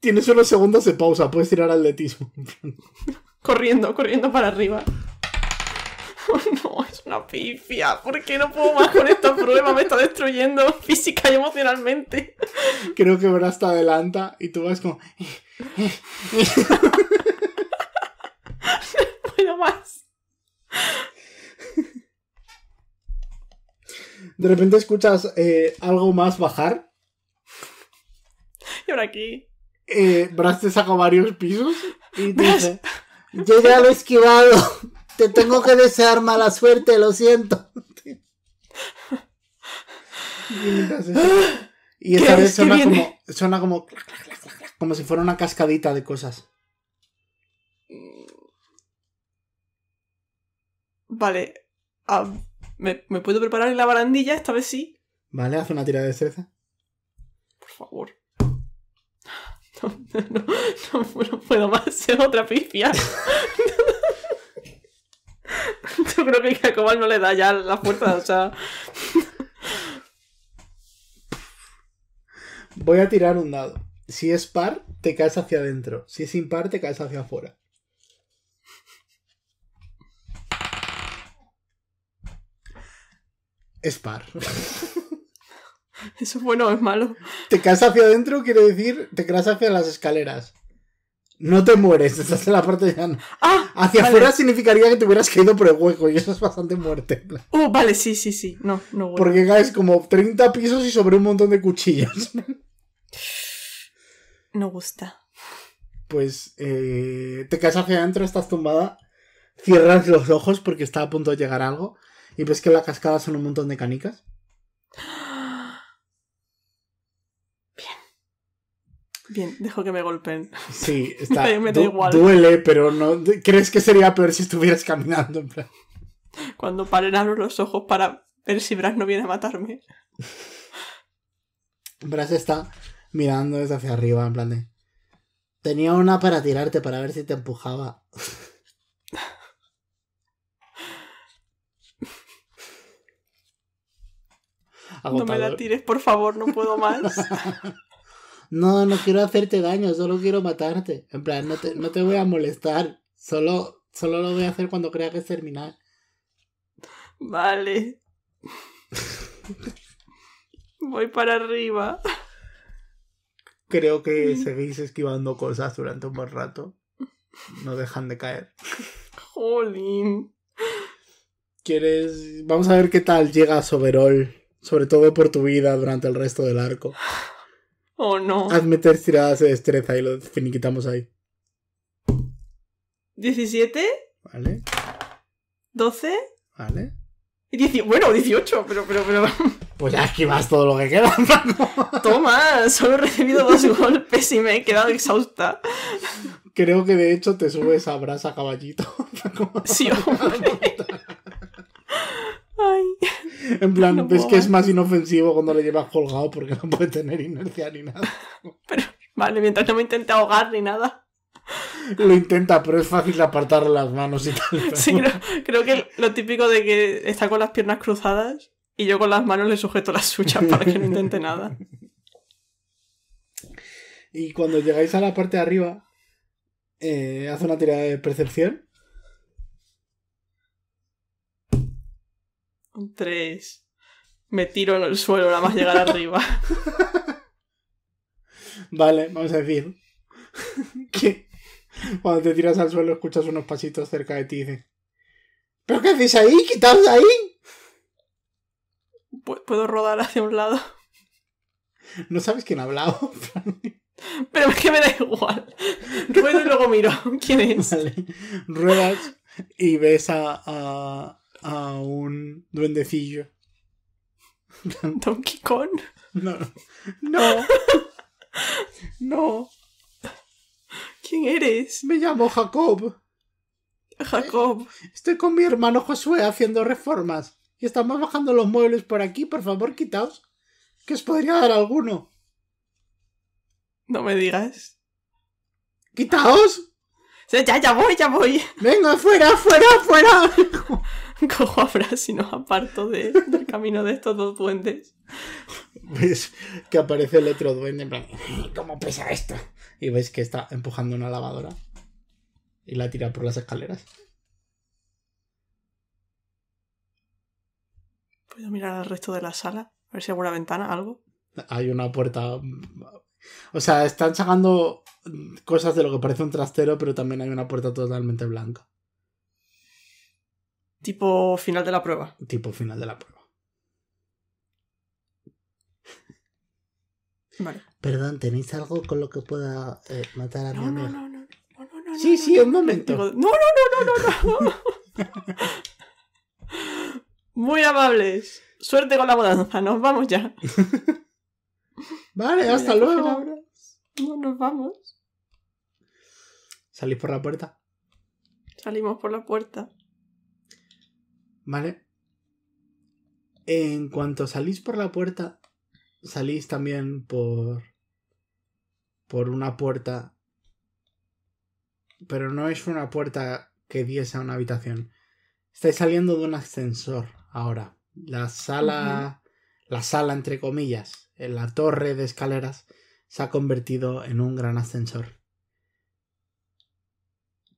Tienes unos segundos de pausa, puedes tirar al letismo corriendo, corriendo para arriba. no, es una pifia. ¿Por qué no puedo más con esta prueba? Me está destruyendo física y emocionalmente. Creo que Brast adelanta y tú vas como. Eh, eh, eh". no puedo más. De repente escuchas algo más bajar. Y ahora aquí. Eh, te saca varios pisos y te dice: lo he esquivado. Te tengo que desear mala suerte, lo siento. y esta vez suena como, suena como. Como si fuera una cascadita de cosas. Vale. Ah, ¿me, puedo preparar en la barandilla? Esta vez sí. Vale, haz una tira de destreza. Por favor. No, puedo más. ser otra pifia. creo que a no le da ya la fuerza, o sea. Voy a tirar un dado. Si es par, te caes hacia adentro. Si es impar, te caes hacia afuera. Es par. ¿Eso es bueno o es malo? Te caes hacia adentro quiere decir te caes hacia las escaleras. No te mueres, estás en la parte llana. Ah, Hacia afuera significaría que te hubieras caído por el hueco y eso es bastante muerte. Uh, vale, sí, sí, sí. No, no Porque caes como 30 pisos y sobre un montón de cuchillas. No gusta. Pues eh, te caes hacia adentro, estás tumbada, cierras los ojos porque está a punto de llegar algo y ves que la cascada son un montón de canicas. Bien, dejo que me golpeen. Sí, está. me da igual. Duele, pero no. ¿Crees que sería peor si estuvieras caminando? Cuando paren abro los ojos para ver si Brass no viene a matarme. Bras está mirando desde hacia arriba, en plan de. Tenía una para tirarte para ver si te empujaba. no me la tires, por favor, no puedo más. no, no quiero hacerte daño, solo quiero matarte. En plan, no te, voy a molestar, solo, solo lo voy a hacer cuando crea que es terminar. Vale. voy para arriba. Creo que seguís esquivando cosas durante un buen rato. No dejan de caer. Jolín. ¿Quieres.? Vamos a ver qué tal llega Soberol. Sobre todo por tu vida durante el resto del arco. Oh, no. Haz meter tiradas de destreza y lo finiquitamos ahí. ¿17? Vale. ¿12? Vale. bueno, 18, pero, pero, pero. Pues ya esquivas todo lo que queda, Toma, solo he recibido dos golpes y me he quedado exhausta. Creo que de hecho te subes a brasa caballito. Sí, hombre. En plan, ves es que es más inofensivo cuando le llevas colgado porque no puede tener inercia ni nada. Pero, vale, mientras no me intente ahogar ni nada. Lo intenta, pero es fácil apartar las manos y tal. Sí, creo, que lo típico de que está con las piernas cruzadas y yo con las manos le sujeto las suyas para que no intente nada. Y cuando llegáis a la parte de arriba, eh, hace una tirada de percepción. Tres. Me tiro en el suelo nada más llegar arriba. Vale, vamos a decir que cuando te tiras al suelo escuchas unos pasitos cerca de ti y dices, ¿pero qué haces ahí? ¡Quitaos de ahí! ¿Puedo rodar hacia un lado? No sabes quién ha hablado, Pero es que me da igual. Ruedo y luego miro. ¿Quién es? Ruedas y ves a, a un duendecillo. Donkey Kong. No. No. No. ¿Quién eres? Me llamo Jacob. Jacob. Estoy con mi hermano Josué haciendo reformas. Y estamos bajando los muebles por aquí. Por favor, quitaos. Que os podría dar alguno. No me digas. ¡Quitaos! Ya, ya voy, ya voy. Venga, fuera, fuera, fuera. cojo a si no aparto del camino de estos dos duendes. Ves que aparece el otro duende en plan, ¿cómo pesa esto? Y veis que está empujando una lavadora y la tira por las escaleras. ¿Puedo mirar al resto de la sala? A ver si hay alguna ventana, algo. Hay una puerta. Mm, o sea, están sacando mm, cosas de lo que parece un trastero, pero también hay una puerta totalmente blanca. Tipo final de la prueba. Tipo final de la prueba. Vale. Perdón, ¿tenéis algo con lo que pueda eh, matar a no, No, no, no, no, Sí, sí, un momento. no no, no, no, no, no. Muy amables. Suerte con la mudanza, nos vamos ya. vale, hasta luego. nos vamos. ¿Salís por la puerta? Salimos por la puerta. ¿Vale? En cuanto salís por la puerta, salís también por. por una puerta. Pero no es una puerta que diese a una habitación. Estáis saliendo de un ascensor ahora. La sala. La sala, entre comillas, en la torre de escaleras, se ha convertido en un gran ascensor.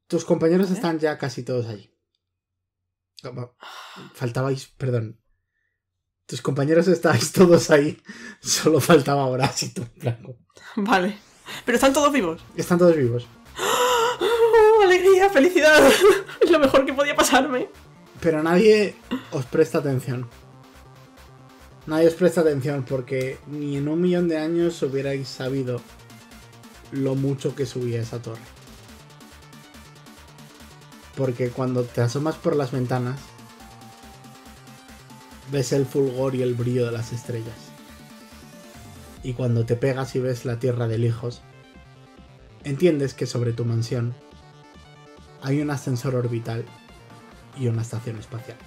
Tus compañeros están ya casi todos allí. Ah. Faltabais, perdón. Tus compañeros estáis todos ahí. Solo faltaba ahora y tú, blanco. Vale. Pero están todos vivos. Están todos vivos. ¡Ah! alegría, felicidad. Es lo mejor que podía pasarme. Pero nadie os presta atención. Nadie os presta atención porque ni en un millón de años hubierais sabido lo mucho que subía esa torre. Porque cuando te asomas por las ventanas, ves el fulgor y el brillo de las estrellas. Y cuando te pegas y ves la tierra de lejos, entiendes que sobre tu mansión hay un ascensor orbital y una estación espacial.